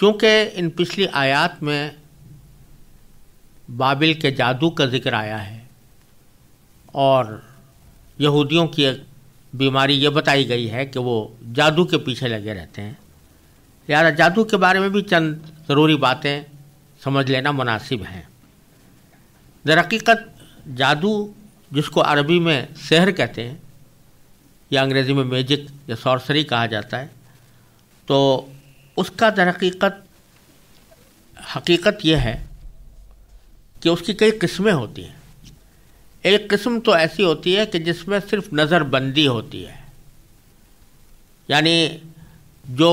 क्योंकि इन पिछली आयात में बाबिल के जादू का जिक्र आया है और यहूदियों की एक बीमारी ये बताई गई है कि वो जादू के पीछे लगे रहते हैं लिहाजा जादू के बारे में भी चंद ज़रूरी बातें समझ लेना मुनासिब हैं दरकीक़त जादू जिसको अरबी में सहर कहते हैं या अंग्रेज़ी में मैजिक या सॉर्सरी कहा जाता है तो उसका दर हकीकत हकीकत यह है कि उसकी कई किस्में होती हैं एक किस्म तो ऐसी होती है कि जिसमें सिर्फ नज़रबंदी होती है यानी जो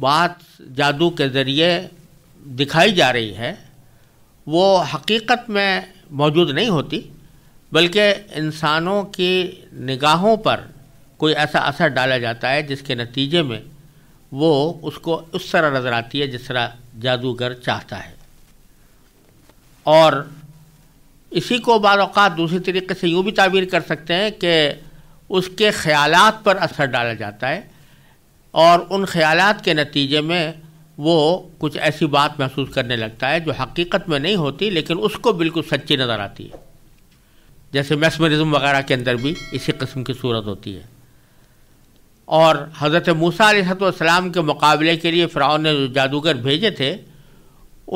बात जादू के ज़रिए दिखाई जा रही है वो हकीकत में मौजूद नहीं होती बल्कि इंसानों की निगाहों पर कोई ऐसा असर डाला जाता है जिसके नतीजे में वो उसको उस तरह नज़र आती है जिस तरह जादूगर चाहता है और इसी को बाद दूसरे तरीके से यूँ भी ताबीर कर सकते हैं कि उसके ख़्यालात पर असर डाला जाता है और उन ख़्यालात के नतीजे में वो कुछ ऐसी बात महसूस करने लगता है जो हकीकत में नहीं होती लेकिन उसको बिल्कुल सच्ची नज़र आती है जैसे मैसमरिज़म वगैरह के अंदर भी इसी कस्म की सूरत होती है और हज़रत मूसा सलाम के मुकाबले के लिए फ़िरौन ने जो जादूगर भेजे थे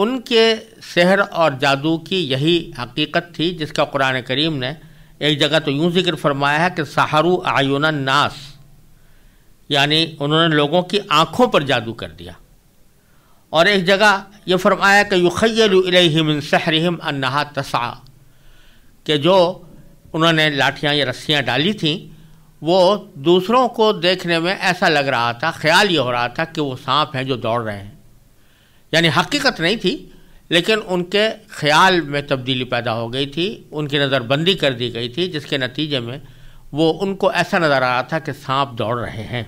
उनके शहर और जादू की यही हकीकत थी जिसका कुरान करीम ने एक जगह तो यूँ जिक्र फरमाया है कि सहारू आयुन नास यानी उन्होंने लोगों की आँखों पर जादू कर दिया और एक जगह ये फरमाया कि युखैलमिन सहरहम अन्हा तसा के जो उन्होंने लाठियाँ या रस्सियाँ डाली थीं वो दूसरों को देखने में ऐसा लग रहा था ख्याल ये हो रहा था कि वो सांप हैं जो दौड़ रहे हैं यानी हकीकत नहीं थी लेकिन उनके ख्याल में तब्दीली पैदा हो गई थी उनकी नज़रबंदी कर दी गई थी जिसके नतीजे में वो उनको ऐसा नज़र आ रहा था कि सांप दौड़ रहे हैं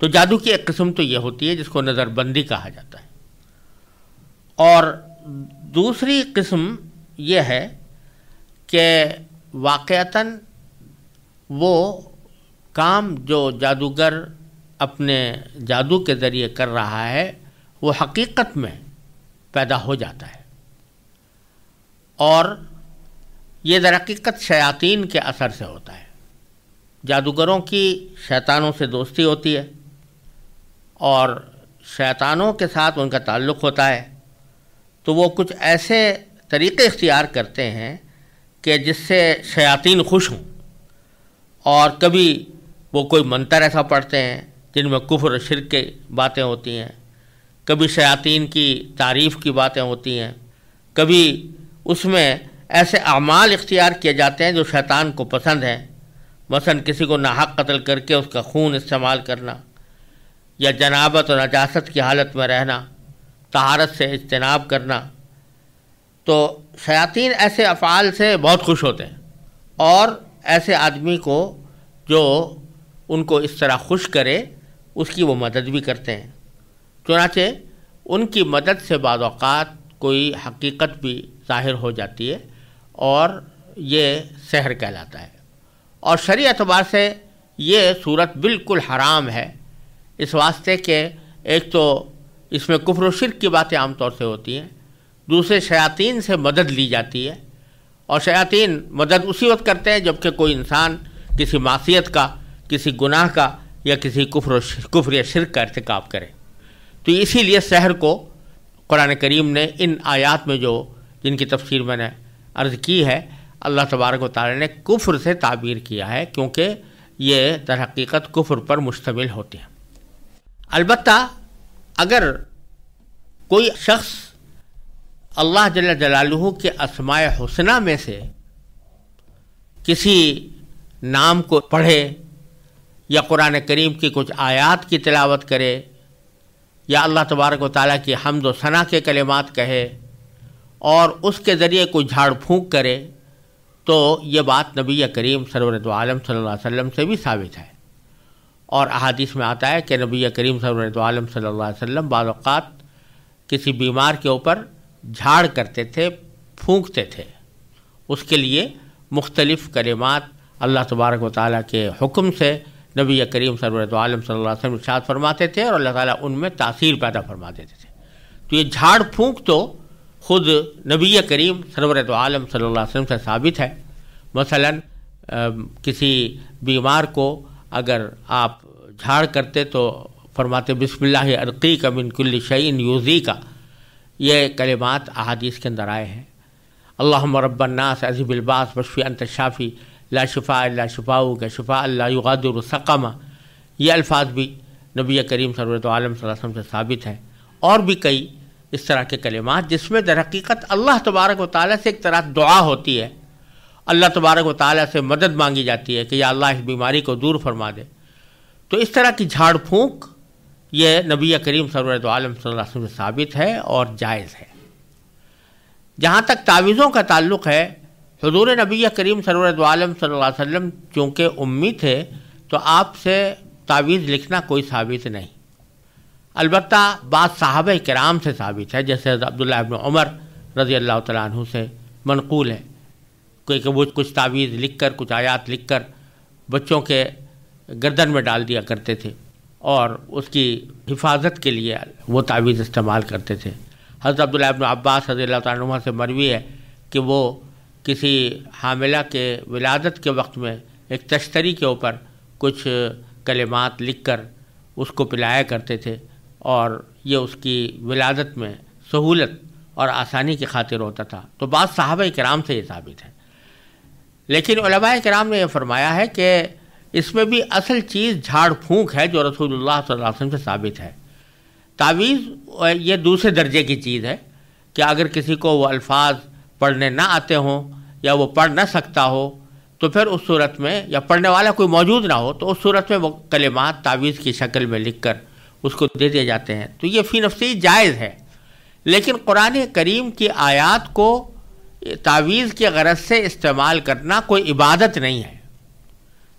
तो जादू की एक किस्म तो ये होती है जिसको नज़रबंदी कहा जाता है और दूसरी किस्म यह है कि वाक़ता वो काम जो जादूगर अपने जादू के ज़रिए कर रहा है वो हकीकत में पैदा हो जाता है और ये दरक़ीक़त शयातीन के असर से होता है जादूगरों की शैतानों से दोस्ती होती है और शैतानों के साथ उनका ताल्लुक़ होता है तो वो कुछ ऐसे तरीक़े इख्तियार करते हैं कि जिससे शयातीन खुश हों और कभी वो कोई मंतर ऐसा पढ़ते हैं जिनमें कुफर शिर के बातें होती हैं कभी शयातीन की तारीफ़ की बातें होती हैं कभी उसमें ऐसे अमाल इख्तियार किए जाते हैं जो शैतान को पसंद हैं मसन किसी को नाहक कत्ल करके उसका खून इस्तेमाल करना या जनाबत और नजास्त की हालत में रहना तहारत से इज्तनाब करना तो शयातीन ऐसे अफ़ाल से बहुत खुश होते हैं और ऐसे आदमी को जो उनको इस तरह खुश करे उसकी वो मदद भी करते हैं चुनाचे उनकी मदद से बाज़ात कोई हकीकत भी ज़ाहिर हो जाती है और ये शहर कहलाता है और शरी अतबार से ये सूरत बिल्कुल हराम है इस वास्ते के एक तो इसमें कुफर शिर की बातें आम तौर से होती हैं दूसरे शयातीन से मदद ली जाती है और शयातीन मदद उसी वक्त करते हैं जबकि कोई इंसान किसी मासीत का किसी गुनाह का या किसी कुफर कुफर या शिरक का इरतक करे तो इसीलिए शहर को कुरान करीम ने इन आयात में जो जिनकी तफसीर मैंने अर्ज़ की है अल्लाह तबारक वाली ने कुफर से ताबीर किया है क्योंकि ये तर हकीकत कुफ्र पर मुश्तमिल होते हैं अलबत् अगर कोई शख्स अल्लाह जल जलालहू के असमाय हुसना में से किसी नाम को पढ़े या कुरान करीम की कुछ आयात की तिलावत करे या अल्लाह तबारक ताली की हमद सना के कलेमात कहे और उसके ज़रिए कोई झाड़ फूँक करे तो ये बात नबी करीम सरवरत आलम सल्लल्लाहु अलैहि वसल्लम से भी साबित है और अहादीस में आता है कि नबी करीम सरवरत आलम सल्लल्लाहु अलैहि वसल्लम किसी बीमार के ऊपर झाड़ करते थे फूंकते थे उसके लिए मुख्तलिफ़ करीमात अल्लाह तबारक व ताली के हुक्म से नबी करीम सरवरत आलम सल्लम इर्शाद फरमाते थे और अल्लाह ताला उनमें तासीर पैदा फरमा देते थे तो ये झाड़ फूंक तो खुद नबी करीम सरवरत आलम सल्लम से साबित है मसलन किसी बीमार को अगर आप झाड़ करते तो फरमाते बिसमिल्लाह अरकी का मिनकुल्ल शैन यूज़ी का ये कलेमात अहादीस के अंदर आए हैं अल्लाह रबन्नास अजीबिलबास बशफ़ी अंत शाफ़ी ला शफा ला शफाऊ का शफा अल्लादुरसकम ये अल्फाज भी नबी करीम सरतम आलम वसम से साबित हैं और भी कई इस तरह के कलेमात जिसमें दरक़ीक़त अल्लाह तबारक व ताली से एक तरह दुआ होती है अल्लाह तबारक व ताली से मदद मांगी जाती है कि या अल्लाह इस बीमारी को दूर फरमा दे तो इस तरह की झाड़ फूँक ये नबी करीम सरम से साबित है और जायज़ है जहाँ तक तावीज़ों का ताल्लुक़ है हजूर नबी करीम सरम सल्लम चूँकि उम्मी थे तो आपसे तावीज़ लिखना कोई साबित नहीं अलबत् बात साहब कराम से साबित है जैसे अब्दुल्ला उमर रज़ी अल्लाह तु से मनकूल है क्योंकि वो कुछ तावीज़ लिख कर कुछ आयात लिख कर बच्चों के गर्दन में डाल दिया करते थे और उसकी हिफाजत के लिए वो तावीज़ इस्तेमाल करते थे हज़रत अब्दुल्लाबन अब्बास हज़ी तुमा से मरवी है कि वो किसी हामिला के विलादत के वक्त में एक तश्तरी के ऊपर कुछ कलिमात लिख कर उसको पिलाया करते थे और ये उसकी विलादत में सहूलत और आसानी की खातिर होता था तो बात साहब कराम से ये साबित है लेकिन कराम ने यह फरमाया है कि इसमें भी असल चीज़ झाड़ फूंक है जो रसूलुल्लाह सल्लल्लाहु अलैहि वसल्लम से साबित है तावीज़ ये दूसरे दर्जे की चीज़ है कि अगर किसी को वो अल्फाज पढ़ने ना आते हों या वो पढ़ ना सकता हो तो फिर उस सूरत में या पढ़ने वाला कोई मौजूद ना हो तो उस सूरत में वो कलिमात तावीज़ की शक्ल में लिख कर उसको दे दिए जाते हैं तो ये फ़ी नफसी जायज़ है लेकिन कुरान करीम की आयात को तावीज़ की गरज से इस्तेमाल करना कोई इबादत नहीं है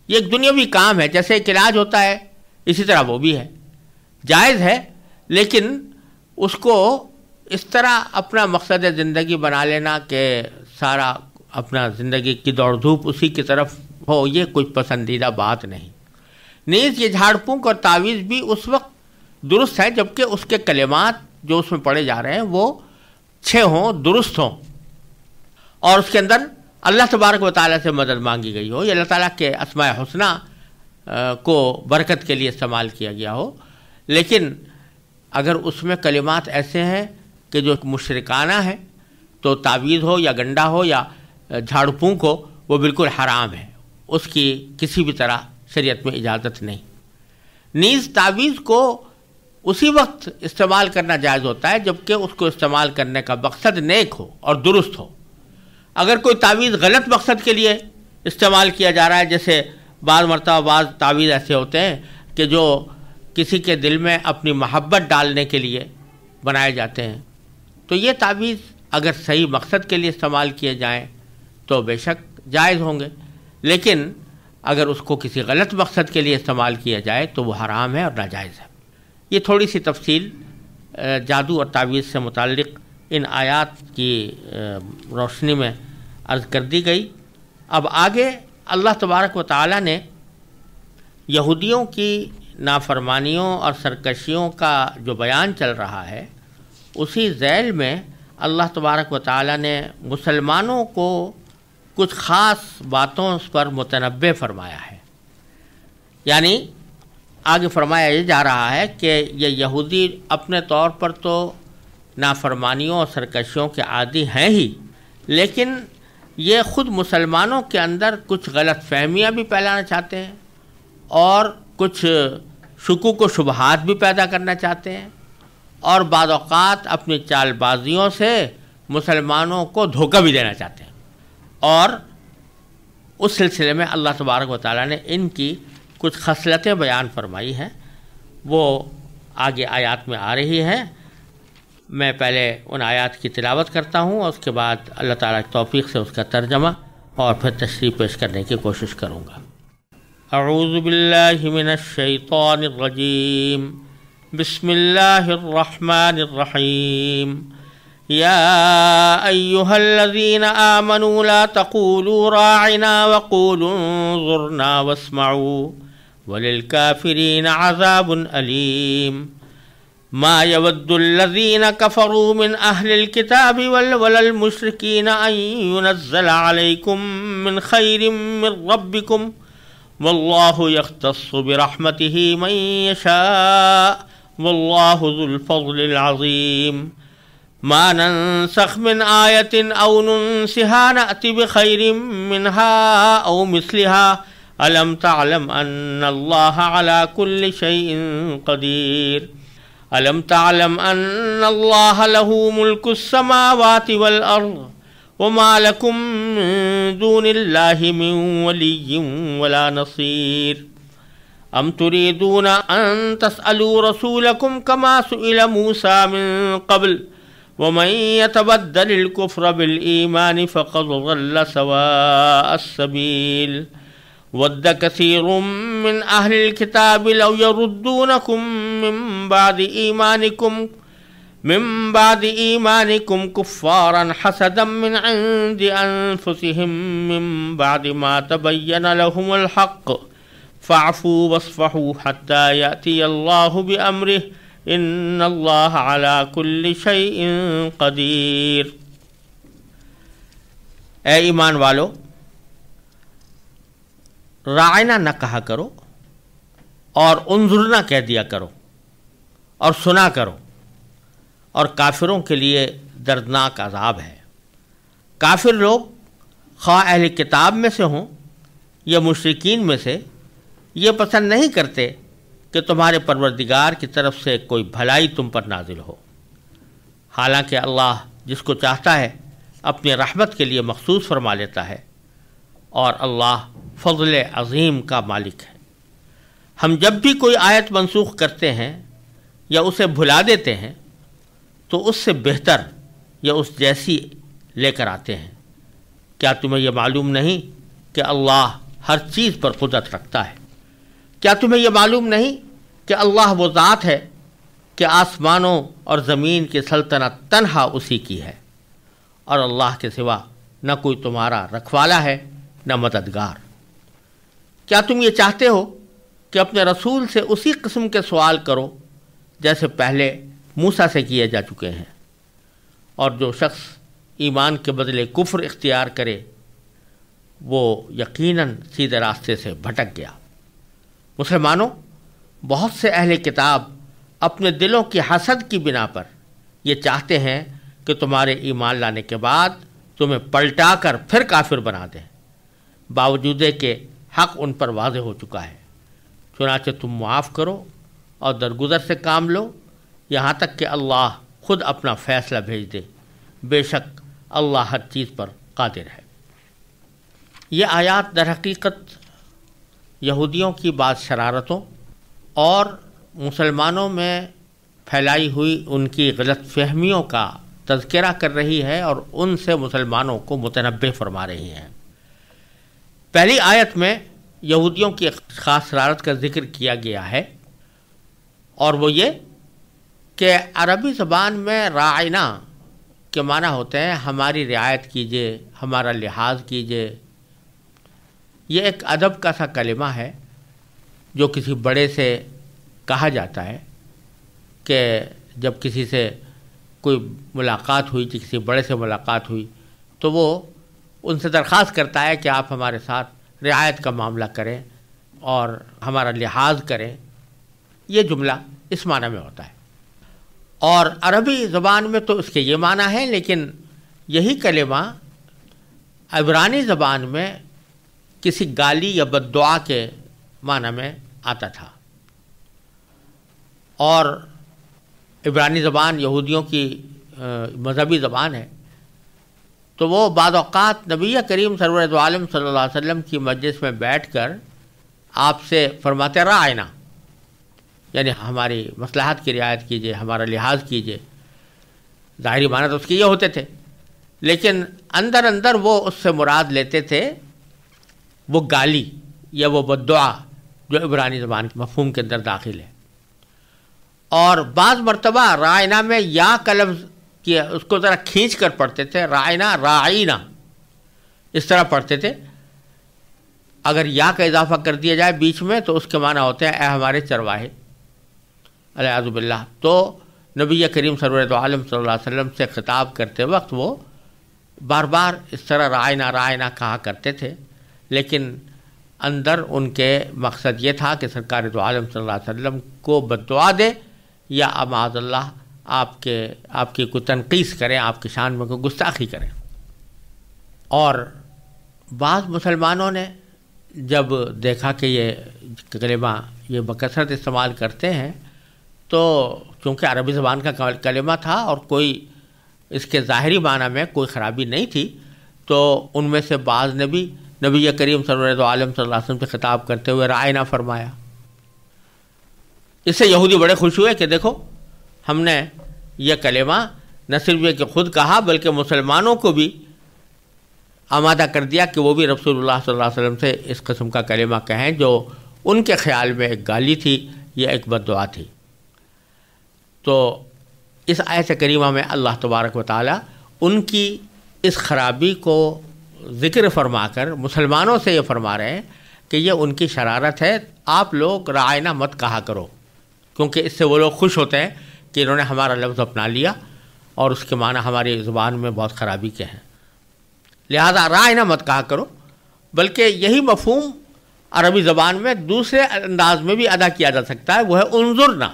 ये एक दुनियावी काम है जैसे एक इलाज होता है इसी तरह वो भी है जायज़ है लेकिन उसको इस तरह अपना मकसद ज़िंदगी बना लेना कि सारा अपना ज़िंदगी की दौड़ धूप उसी की तरफ हो ये कुछ पसंदीदा बात नहीं नीज ये झाड़पूंक और तावीज़ भी उस वक्त दुरुस्त है जबकि उसके कलेमात जो उसमें पढ़े जा रहे हैं वो छः हों दुरुस्त हों और उसके अंदर अल्लाह तबारक व ताली से मदद मांगी गई हो या अल्लाह ताली के असमाय हसना को बरकत के लिए इस्तेमाल किया गया हो लेकिन अगर उसमें कलिमात ऐसे हैं कि जो मुशरकाना है तो तावीज़ हो या गंडा हो या झाड़ू झाड़पूंक हो वो बिल्कुल हराम है उसकी किसी भी तरह शरीयत में इजाज़त नहीं नीज़ तावीज़ को उसी वक्त इस्तेमाल करना जायज़ होता है जबकि उसको इस्तेमाल करने का मकसद नेक हो और दुरुस्त हो अगर कोई तावीज़ गलत मकसद के लिए इस्तेमाल किया जा रहा है जैसे बाद मरतबा बाद तावीज़ ऐसे होते हैं कि जो किसी के दिल में अपनी मोहब्बत डालने के लिए बनाए जाते हैं तो ये तावीज़ अगर सही मकसद के लिए इस्तेमाल किए जाएँ तो बेशक जायज़ होंगे लेकिन अगर उसको किसी गलत मकसद के लिए इस्तेमाल किया जाए तो वो हराम है और नाजायज़ है ये थोड़ी सी तफसील जादू और तावीज़ से मुतल इन आयात की रोशनी में अर्ज कर दी गई अब आगे अल्लाह तबारक व ताली ने यहूदियों की नाफरमानियों और सरकशियों का जो बयान चल रहा है उसी जैल में अल्लाह तबारक व ताली ने मुसलमानों को कुछ ख़ास बातों पर मुतनबे फरमाया है यानी आगे फरमाया ये जा रहा है कि ये यहूदी अपने तौर पर तो नाफरमानियों और सरकशियों के आदि हैं ही लेकिन ये ख़ुद मुसलमानों के अंदर कुछ गलत फहमियाँ भी फैलाना चाहते हैं और कुछ शकू को शुबहत भी पैदा करना चाहते हैं और बाद अपनी चालबाजियों से मुसलमानों को धोखा भी देना चाहते हैं और उस सिलसिले में अल्लाह तबारक वाली ने इनकी कुछ खसलतें बयान फरमाई हैं वो आगे आयात में आ रही हैं मैं पहले उन आयात की तिलावत करता हूँ और उसके बाद अल्लाह ताला की तौफीक से उसका तर्जमा और फिर तशरी पेश करने की कोशिश करूँगा अरूज़बिल्लिमिनशैतरजीम बसमीम या अय्युहल्लज़ीन आमनू ला तक़ूलू राइना वक़ूलू ज़ुरना वस्माऊ वलिलकाफ़िरीन अज़ाबुन अलीम ما يود الذين كفروا من أهل الكتاب ولا المشركين أن ينزل عليكم من خير من ربكم والله يختص برحمته من يشاء والله ذو الفضل العظيم ما ننسخ من آية أو ننسها نأتي بخير منها أو مثلها ألم تعلم أن الله على كل شيء قدير ألم تعلم أن الله له ملك السماوات والأرض وما لكم من دون الله من ولي ولا نصير أم تريدون أن تسألوا رسولكم كما سئل موسى من قبل ومن يتبدل الكفر بالإيمان فقد ضل سواء السبيل ود كثير من أهل الكتاب لو يردونكم من بعد إيمانكم من بعد إيمانكم كفارا حسدا من عند أنفسهم من بعد ما تبين لهم الحق فاعفوا واصفحوا حتى يأتي الله بأمره إن الله على كل شيء قدير أي إيمان والو رعنا نہ کرو اور انظرنا کہہ دیا کرو और सुना करो और काफिरों के लिए दर्दनाक अजाब है काफिर लोग खा अहल किताब में से हों या मुशरकिन में से ये पसंद नहीं करते कि तुम्हारे परवरदिगार की तरफ से कोई भलाई तुम पर नाजिल हो हालांकि अल्लाह जिसको चाहता है अपनी रहमत के लिए मखसूस फरमा लेता है और अल्लाह फजल अजीम का मालिक है हम जब भी कोई आयत मनसूख करते हैं या उसे भुला देते हैं तो उससे बेहतर या उस जैसी लेकर आते हैं क्या तुम्हें यह मालूम नहीं कि अल्लाह हर चीज़ पर कुदरत रखता है क्या तुम्हें यह मालूम नहीं कि अल्लाह वो ज़ात है कि आसमानों और ज़मीन की सल्तनत तनहा उसी की है और अल्लाह के सिवा न कोई तुम्हारा रखवाला है न मददगार क्या तुम ये चाहते हो कि अपने रसूल से उसी किस्म के सवाल करो जैसे पहले मूसा से किए जा चुके हैं और जो शख्स ईमान के बदले कुफ्र इख्तियार करे वो यकीनन सीधे रास्ते से भटक गया मुसलमानों बहुत से अहले किताब अपने दिलों की हसद की बिना पर ये चाहते हैं कि तुम्हारे ईमान लाने के बाद तुम्हें पलटा कर फिर काफिर बना दें बावजूद के हक उन पर वाज हो चुका है चुनाचे तुम माफ़ करो और दरगुजर से काम लो यहाँ तक कि अल्लाह खुद अपना फैसला भेज दे बेशक अल्लाह हर चीज़ पर कादिर है ये आयात दर हकीकत यहूदियों की बात शरारतों और मुसलमानों में फैलाई हुई उनकी गलत फहमियों का तस्करा कर रही है और उनसे मुसलमानों को मुतनबे फरमा रही हैं पहली आयत में यहूदियों की ख़ास शरारत का जिक्र किया गया है और वो ये कि अरबी ज़बान में रायना के माना होते हैं हमारी रियायत कीजिए हमारा लिहाज कीजिए ये एक अदब का सा कलिमा है जो किसी बड़े से कहा जाता है कि जब किसी से कोई मुलाकात हुई किसी बड़े से मुलाकात हुई तो वो उनसे दरख्वास्त करता है कि आप हमारे साथ रियायत का मामला करें और हमारा लिहाज करें ये जुमला इस माना में होता है और अरबी ज़बान में तो इसके ये माना है लेकिन यही कलेमा इबरानी ज़बान में किसी गाली या बदुआ के माना में आता था और इबरानी ज़बान यहूदियों की मजहबी ज़बान है तो वो बाद नबी करीम सरवर आलम सल्लल्लाहु अलैहि वसल्लम की मजलिस में बैठ कर आपसे फरमाते रहा आयना यानी हमारी मसलाहत की रियायत कीजिए हमारा लिहाज कीजिए ज़ाहरी माना तो उसके ये होते थे लेकिन अंदर अंदर वो उससे मुराद लेते थे वो गाली या वो बदुआ जो इबरानी ज़बान के मफहम के अंदर दाखिल है और बाज़ मरतबा रायना में या का लफ्ज़ किया उसको ज़रा खींच कर पढ़ते थे रायना रायना इस तरह पढ़ते थे अगर या का इजाफा कर दिया जाए बीच में तो उसके माना होते हैं ए हमारे चरवाहे अलाजबिल्ला तो नबी करीम सरम आलम से ख़िताब करते वक्त वो बार बार इस तरह रायना रायना कहा करते थे लेकिन अंदर उनके मकसद ये था कि सरकार तो आलम वसल्लम को बदवा दे या अमाजल्ला आपके आपकी को तनकीस करें आपकी शान में को गुस्ताखी करें और बाद मुसलमानों ने जब देखा कि ये कलेमा ये बकसरत इस्तेमाल करते हैं तो क्योंकि अरबी ज़बान का कलेमा था और कोई इसके ज़ाहरी माना में कोई ख़राबी नहीं थी तो उनमें से बाज़ ने भी नबी करीम सरवर आलम से खिताब करते हुए राय ना फरमाया इससे यहूदी बड़े खुश हुए कि देखो हमने यह कलेमा न सिर्फ ये कि खुद कहा बल्कि मुसलमानों को भी आमादा कर दिया कि वो भी रसूलुल्लाह सल्लल्लाहु वसल्लम से इस कस्म का कलेमा कहें जो उनके ख्याल में एक गाली थी या एक बदवा थी तो इस आयत करीमा में अल्लाह तबारक व उनकी इस खराबी को ज़िक्र फरमाकर मुसलमानों से ये फरमा रहे हैं कि ये उनकी शरारत है आप लोग रायना मत कहा करो क्योंकि इससे वो लोग खुश होते हैं कि इन्होंने हमारा लफ्ज़ अपना लिया और उसके माना हमारी ज़ुबान में बहुत ख़राबी के हैं लिहाजा रायना मत कहा करो बल्कि यही मफहम अरबी ज़बान में दूसरे अंदाज में भी अदा किया जा सकता है वह है उनजुरना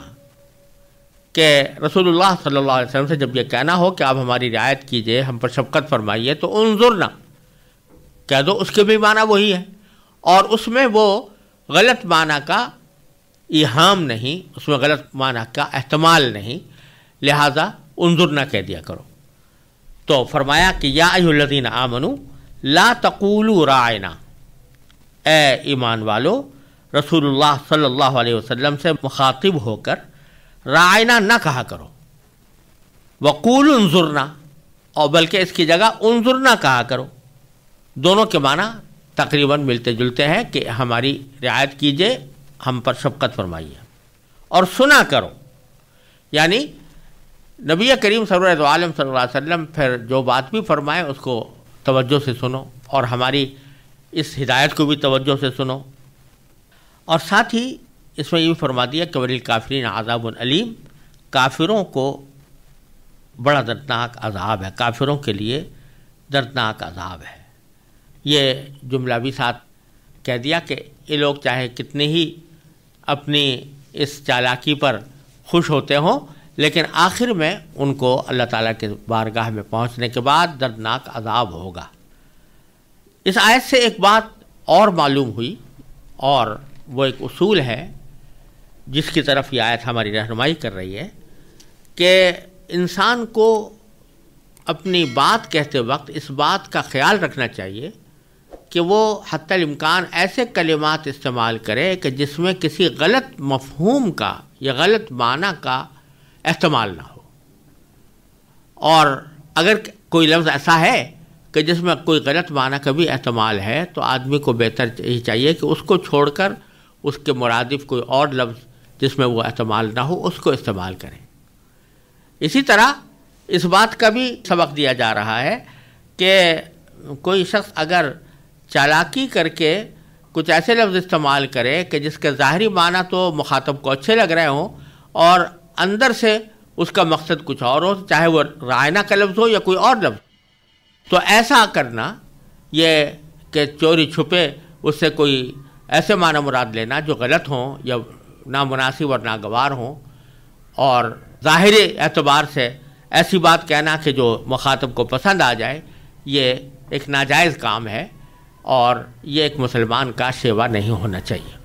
कि रसोल्ला सल्ला अलैहि से जब यह कहना हो कि आप हमारी रियायत कीजिए हम पर शफकत फरमाइए तो ना कह दो उसके भी माना वही है और उसमें वो गलत माना का इहाम नहीं उसमें गलत माना का अहतमाल नहीं लिहाजा ना कह दिया करो तो फरमाया कि या अयुल्लिन आमनु ला तकूलू रायना ए ईमान वालो रसूलुल्लाह सल्लल्लाहु अलैहि वसल्लम से मुखातिब होकर रायना ना कहा करो वकूल उनजुरना और बल्कि इसकी जगह उनजुरना कहा करो दोनों के माना तकरीबन मिलते जुलते हैं कि हमारी रियायत कीजिए हम पर शफकत फरमाइए और सुना करो यानी नबी करीम सरम सल्लम फिर जो बात भी फरमाए उसको तवज्जो से सुनो और हमारी इस हिदायत को भी तवज्जो से सुनो और साथ ही इसमें ये फरमा दिया कबरिल काफरीन आज़ाब अलीम काफिरों को बड़ा दर्दनाक अजाब है काफिरों के लिए दर्दनाक अजाब है ये जुमला भी साथ कह दिया कि ये लोग चाहे कितने ही अपनी इस चालाकी पर खुश होते हों लेकिन आखिर में उनको अल्लाह ताला के बारगाह में पहुंचने के बाद दर्दनाक अजाब होगा इस आयत से एक बात और मालूम हुई और वो एक उसूल है जिसकी तरफ ये आयत हमारी रहनुमाई कर रही है कि इंसान को अपनी बात कहते वक्त इस बात का ख्याल रखना चाहिए कि वो हतमकान ऐसे कलिमात इस्तेमाल करे कि जिसमें किसी गलत मफहूम का या गलत माना का इस्तेमाल ना हो और अगर कोई लफ्ज़ ऐसा है कि जिसमें कोई गलत माना का भी इस्तेमाल है तो आदमी को बेहतर यही चाहिए कि उसको छोड़कर उसके मुरादिफ कोई और लफ्ज़ जिसमें वो इस्तेमाल ना हो उसको इस्तेमाल करें इसी तरह इस बात का भी सबक दिया जा रहा है कि कोई शख्स अगर चालाकी करके कुछ ऐसे लफ्ज़ इस्तेमाल करे कि जिसके ज़ाहरी माना तो मुखातब को अच्छे लग रहे हों और अंदर से उसका मकसद कुछ और हो चाहे वह रायना का लफ्ज़ हो या कोई और लफ्ज़ तो ऐसा करना ये कि चोरी छुपे उससे कोई ऐसे माना मुराद लेना जो गलत हों या मुनासिब और नागवार हों और ज़ाहिर एतबार से ऐसी बात कहना कि जो मुखातब को पसंद आ जाए ये एक नाजायज़ काम है और ये एक मुसलमान का सेवा नहीं होना चाहिए